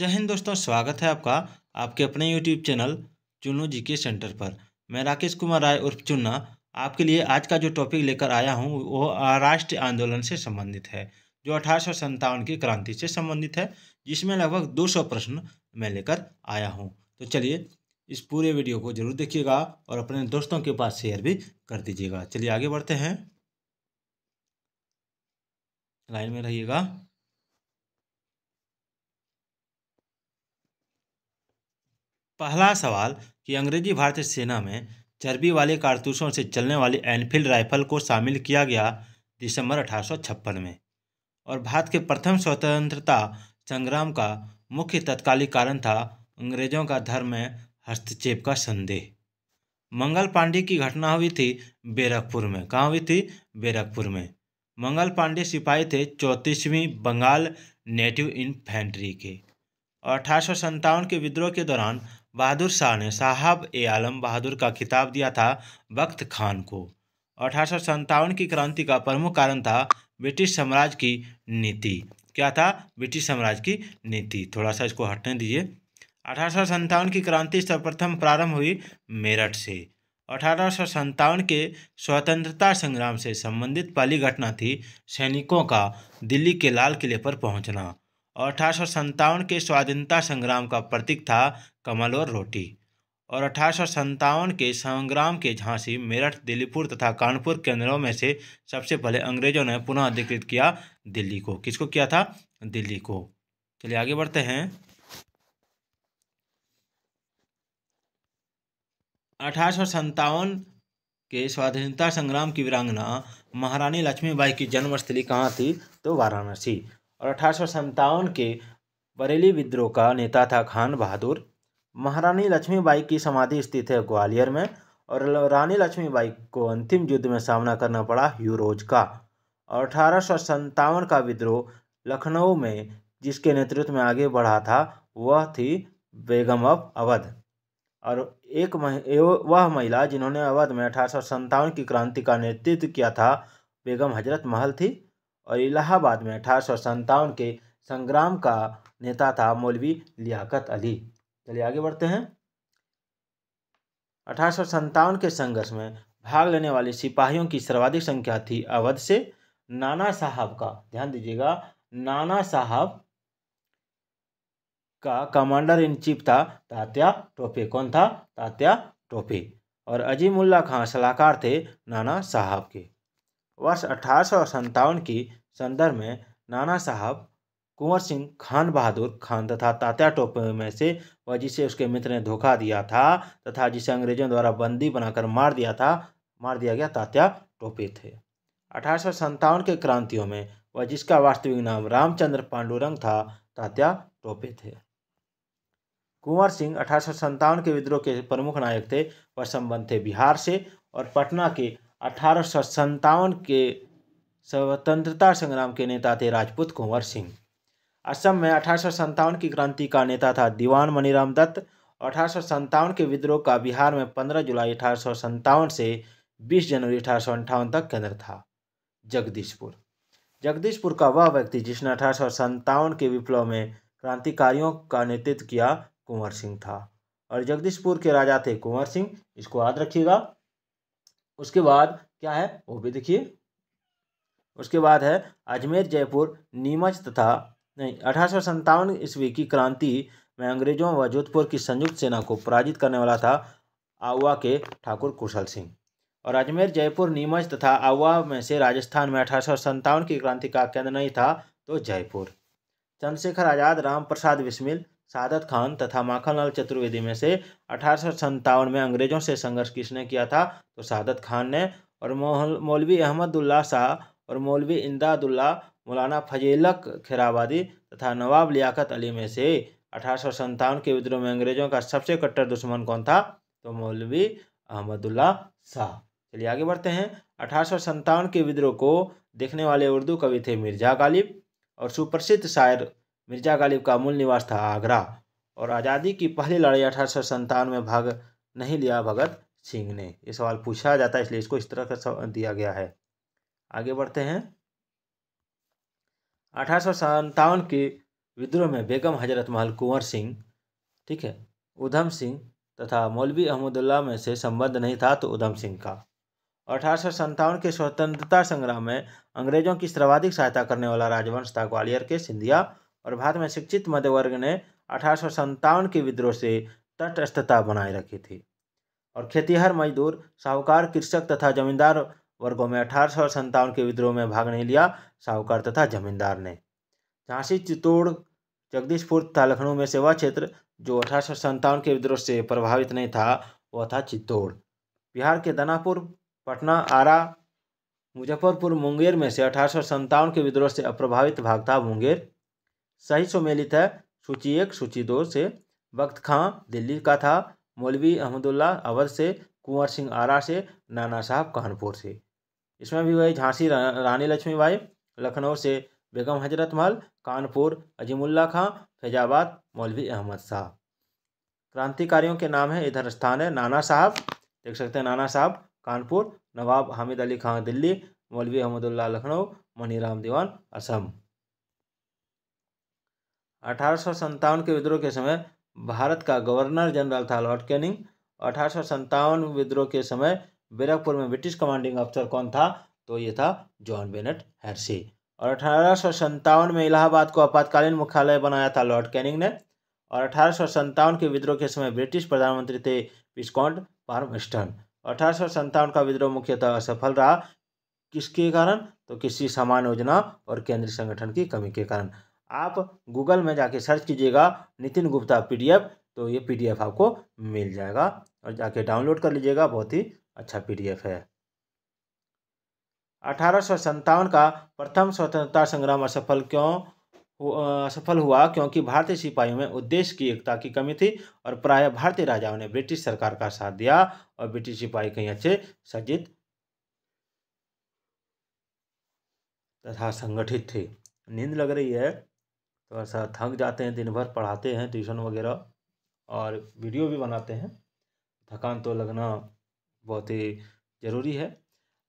जय हिंद दोस्तों स्वागत है आपका आपके अपने YouTube चैनल चुन्नू जी के सेंटर पर मैं राकेश कुमार राय उर्फ चुन्ना आपके लिए आज का जो टॉपिक लेकर आया हूँ वो राष्ट्रीय आंदोलन से संबंधित है जो अठारह की क्रांति से संबंधित है जिसमें लगभग 200 प्रश्न मैं लेकर आया हूँ तो चलिए इस पूरे वीडियो को जरूर देखिएगा और अपने दोस्तों के पास शेयर भी कर दीजिएगा चलिए आगे बढ़ते हैं लाइन में रहिएगा पहला सवाल कि अंग्रेजी भारतीय सेना में चर्बी वाले कारतूसों से चलने वाली एनफील्ड राइफल को शामिल किया गया दिसंबर अठारह में और भारत के प्रथम स्वतंत्रता संग्राम का मुख्य तत्कालीन कारण था अंग्रेजों का धर्म में हस्तक्षेप का संदेह मंगल पांडे की घटना हुई थी बैरकपुर में कहाँ हुई थी बेरकपुर में मंगल पांडे सिपाही थे चौंतीसवीं बंगाल नेटिव इन्फेंट्री के और अठारह के विद्रोह के दौरान बहादुर शाह ने साहब ए आलम बहादुर का खिताब दिया था वक्त खान को अठारह की क्रांति का प्रमुख कारण था ब्रिटिश साम्राज्य की नीति क्या था ब्रिटिश साम्राज्य की नीति थोड़ा सा इसको हटने दीजिए अठारह की क्रांति सर्वप्रथम प्रारंभ हुई मेरठ से अठारह के स्वतंत्रता संग्राम से संबंधित पहली घटना थी सैनिकों का दिल्ली के लाल किले पर पहुंचना और अठारह के स्वाधीनता संग्राम का प्रतीक था कमल और रोटी और अठारह के संग्राम के झांसी मेरठ दिल्लीपुर तथा कानपुर केंद्रों में से सबसे पहले अंग्रेजों ने पुनः अधिकृत किया दिल्ली को किसको किया था दिल्ली को चलिए आगे बढ़ते हैं अठारह के स्वाधीनता संग्राम की वीरांगना महारानी लक्ष्मीबाई की जन्मस्थली कहाँ थी तो वाराणसी और अठारह के बरेली विद्रोह का नेता था खान बहादुर महारानी लक्ष्मीबाई की समाधि स्थित है ग्वालियर में और रानी लक्ष्मीबाई को अंतिम युद्ध में सामना करना पड़ा यूरोज का और अठारह का विद्रोह लखनऊ में जिसके नेतृत्व में आगे बढ़ा था वह थी बेगम ऑफ अवध और एक मह, वह महिला जिन्होंने अवध में अठारह की क्रांति का नेतृत्व किया था बेगम हजरत महल थी और इलाहाबाद में अठारह के संग्राम का नेता था मौलवी लियाकत अली चलिए आगे बढ़ते हैं अठारह के संघर्ष में भाग लेने वाले सिपाहियों की सर्वाधिक संख्या थी अवध से नाना साहब का ध्यान दीजिएगा नाना साहब का कमांडर इन चीफ था तात्या टोपे कौन था तात्या टोपे और अजीमुल्ला खां सलाहकार थे नाना साहब के वर्ष अठारह की संदर्भ में नाना साहब कुंवर सिंह खान बहादुर खान तथा तात्या टोपे में से वह जिसे उसके मित्र ने धोखा दिया था तथा जिसे अंग्रेजों द्वारा बंदी बनाकर मार दिया था मार दिया गया तात्या टोपे थे अठारह के क्रांतियों में वह जिसका वास्तविक नाम रामचंद्र पांडुरंग था तात्या टोपे थे कुंवर सिंह अठारह के विद्रोह के प्रमुख नायक थे वह संबंध थे बिहार से और पटना के अठारह के स्वतंत्रता संग्राम के नेता थे राजपूत कुंवर सिंह असम में अठारह की क्रांति का नेता था दीवान मणिराम दत्त और अठारह के विद्रोह का बिहार में 15 जुलाई अठारह से 20 जनवरी अठारह तक केंद्र था जगदीशपुर जगदीशपुर का वह व्यक्ति जिसने अठारह के विप्लव में क्रांतिकारियों का नेतृत्व किया कुंवर सिंह था और जगदीशपुर के राजा थे कुंवर सिंह इसको याद रखिएगा उसके बाद क्या है वो भी देखिए उसके बाद है अजमेर जयपुर नीमच तथा नहीं अठारह ईस्वी की क्रांति में अंग्रेजों व जोधपुर की संयुक्त सेना को पराजित करने वाला था आउवा के ठाकुर कुशल सिंह और अजमेर जयपुर नीमच तथा आउवा में से राजस्थान में अठारह की क्रांति का केंद्र नहीं था तो जयपुर चंद्रशेखर आजाद राम प्रसाद बिस्मिल सादत खान तथा माखनलाल चतुर्वेदी में से अठारह में अंग्रेजों से संघर्ष किसने किया था तो सादत खान ने और मौलवी अहमदुल्ला शाह और मौलवी इंदादुल्ला मौलाना फजीलक खेराबादी तथा नवाब लियाकत अली में से अठारह के विद्रोह में अंग्रेजों का सबसे कट्टर दुश्मन कौन था तो मौलवी अहमदुल्ला शाह चलिए आगे बढ़ते हैं अठारह के विद्रोह को देखने वाले उर्दू कवि थे मिर्जा गालिब और सुप्रसिद्ध शायर मिर्जा गालिब का मूल निवास था आगरा और आज़ादी की पहली लड़ाई अठारह में भाग नहीं लिया भगत सिंह ने ये सवाल पूछा जाता है इसलिए इसको इस तरह का दिया गया है आगे बढ़ते हैं अठारह के विद्रोह में बेगम हजरत महल कुंवर सिंह ठीक है उधम सिंह तथा मौलवी अहमदुल्ला में से संबंध नहीं था तो उधम सिंह का अठारह के स्वतंत्रता संग्राम में अंग्रेजों की सर्वाधिक सहायता करने वाला राजवंश था ग्वालियर के सिंधिया और भारत में शिक्षित मध्य वर्ग ने अठारह के विद्रोह से तटस्थता बनाए रखी थी और खेतीहर मजदूर साहूकार कृषक तथा जमींदार वर्गों में अठारह सौ के विद्रोह में भाग नहीं लिया साहूकार तथा जमींदार ने झांसी चित्तौड़ जगदीशपुर तथा लखनऊ में सेवा क्षेत्र जो अठारह के विद्रोह से प्रभावित नहीं था वह था चित्तौड़ बिहार के दानापुर पटना आरा मुजफ्फरपुर मुंगेर में से अठारह के विद्रोह से अप्रभावित भाग था मुंगेर सही सम्मिलित है सूची एक सूची दो से वक्त खां दिल्ली का था मौलवी अहमदुल्ला अवध से कुंवर सिंह आरा से नाना साहब कानपुर से इसमें भी वही झांसी रानी लक्ष्मीबाई लखनऊ से बेगम हजरत महल कानपुर अजीमुल्ला खां फैजाबाद मौलवी अहमद शाह क्रांतिकारियों के नाम है इधर स्थान है नाना साहब देख सकते हैं नाना साहब कानपुर नवाब हामिद अली खां दिल्ली मौलवी अहमदुल्ला लखनऊ मणिराम दीवान असम अठारह के विद्रोह के समय भारत का गवर्नर जनरल था लॉर्ड कैनिंग अठारह विद्रोह के समय बैरकपुर में ब्रिटिश कमांडिंग अफसर कौन था तो ये था जॉन बेनेट हर्सी और अठारह में इलाहाबाद को आपातकालीन मुख्यालय बनाया था लॉर्ड कैनिंग ने और अठारह के विद्रोह के समय ब्रिटिश प्रधानमंत्री थे पिस्कॉन्ट पार्मस्टन अठारह का विद्रोह मुख्यतः असफल रहा किसके कारण तो किसी समान योजना और केंद्रीय संगठन की कमी के कारण आप गूगल में जाके सर्च कीजिएगा नितिन गुप्ता पीडीएफ तो ये पीडीएफ आपको मिल जाएगा और जाके डाउनलोड कर लीजिएगा बहुत ही अच्छा पीडीएफ है अठारह का प्रथम स्वतंत्रता संग्राम असफल क्यों असफल हुआ क्योंकि भारतीय सिपाहियों में उद्देश्य की एकता की कमी थी और प्राय भारतीय राजाओं ने ब्रिटिश सरकार का साथ दिया और ब्रिटिश सिपाही कहीं अच्छे सज्जित तथा संगठित थे नींद लग रही है थोड़ा तो सा थक जाते हैं दिन भर पढ़ाते हैं ट्यूशन वगैरह और वीडियो भी बनाते हैं थकान तो लगना बहुत ही जरूरी है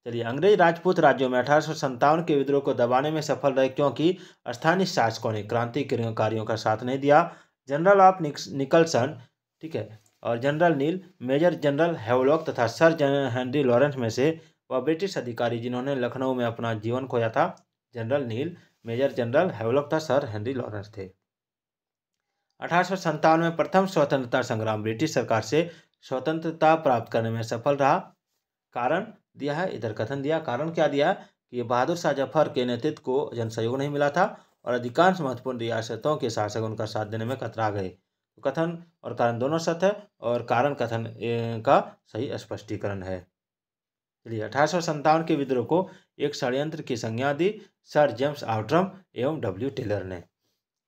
चलिए अंग्रेज राजपूत राज्यों में अठारह के विद्रोह को दबाने में सफल रहे क्योंकि स्थानीय शासकों ने क्रांति क्रांतिकारियों का साथ नहीं दिया जनरल ऑफ निकलसन ठीक है और general Neill major general Havelock तथा सर जन हेनरी लॉरेंस में से वह ब्रिटिश अधिकारी जिन्होंने लखनऊ में अपना जीवन खोया था general Neill major general Havelock तथा सर हेनरी लॉरेंस थे अठारह में प्रथम स्वतंत्रता संग्राम ब्रिटिश सरकार से स्वतंत्रता प्राप्त करने में सफल रहा कारण दिया है इधर कथन दिया कारण क्या दिया कि बहादुर शाह जफर के नेतृत्व को जनसहयोग नहीं मिला था और अधिकांश महत्वपूर्ण रियासतों के शासक उनका साथ देने में कतरा गए तो कथन और कारण दोनों सत्य है और कारण कथन का सही स्पष्टीकरण है चलिए अठारह के विद्रोह को एक षड्यंत्र की संज्ञा दी सर जेम्स आउट्रम एवं डब्ल्यू टेलर ने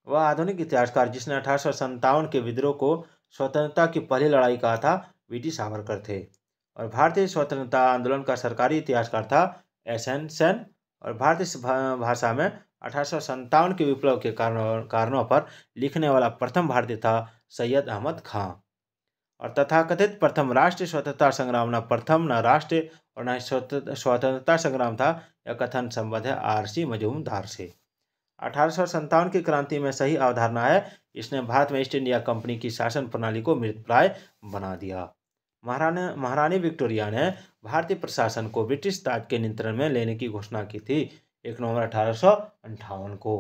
वह आधुनिक इतिहासकार जिसने अठारह के विद्रोह को स्वतंत्रता की पहली लड़ाई कहा था वीटी सावरकर थे और भारतीय स्वतंत्रता आंदोलन का सरकारी इतिहासकार था एस एन सेन और भारतीय भाषा में अठारह के विप्लव के कारणों कारणों पर लिखने वाला प्रथम भारतीय था सैयद अहमद खां और तथाकथित प्रथम राष्ट्रीय स्वतंत्रता संग्राम न प्रथम न राष्ट्रीय और न स्वतंत्रता संग्राम था यह कथन संबद्ध है आरसी मजूमदार से अठारह की क्रांति में सही अवधारणा है इसने भारत में ईस्ट इंडिया कंपनी की शासन प्रणाली को मृत प्राय बना दिया महारानी महारानी विक्टोरिया ने भारतीय प्रशासन को ब्रिटिश ताज के नियंत्रण में लेने की घोषणा की थी एक नवंबर अठारह को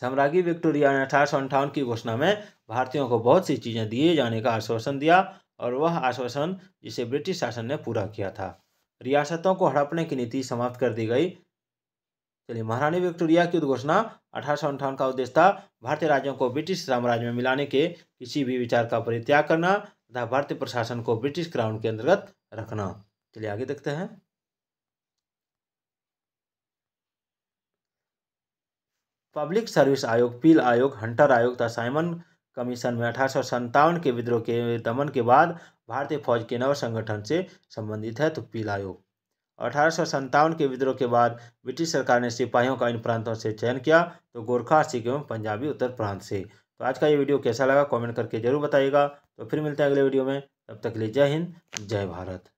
सम्राजी विक्टोरिया ने अठारह की घोषणा में भारतीयों को बहुत सी चीज़ें दिए जाने का आश्वासन दिया और वह आश्वासन जिसे ब्रिटिश शासन ने पूरा किया था रियासतों को हड़पने की नीति समाप्त कर दी गई चलिए महारानी विक्टोरिया की उद्घोषणा अठारह का उद्देश्य था भारतीय राज्यों को ब्रिटिश साम्राज्य में मिलाने के किसी भी विचार का परित्याग करना तथा भारतीय प्रशासन को ब्रिटिश क्राउन के अंतर्गत रखना चलिए आगे देखते हैं पब्लिक सर्विस आयोग पील आयोग हंटर आयोग तथा साइमन कमीशन में अठारह के विद्रोह के दमन के बाद भारतीय फौज के नव संगठन से संबंधित है तो पील आयोग अठारह के विद्रोह के बाद ब्रिटिश सरकार ने सिपाहियों का इन प्रांतों से चयन किया तो गोरखा सिख एवं पंजाबी उत्तर प्रांत से तो आज का ये वीडियो कैसा लगा कमेंट करके जरूर बताइएगा तो फिर मिलते हैं अगले वीडियो में तब तक के लिए जय हिंद जय भारत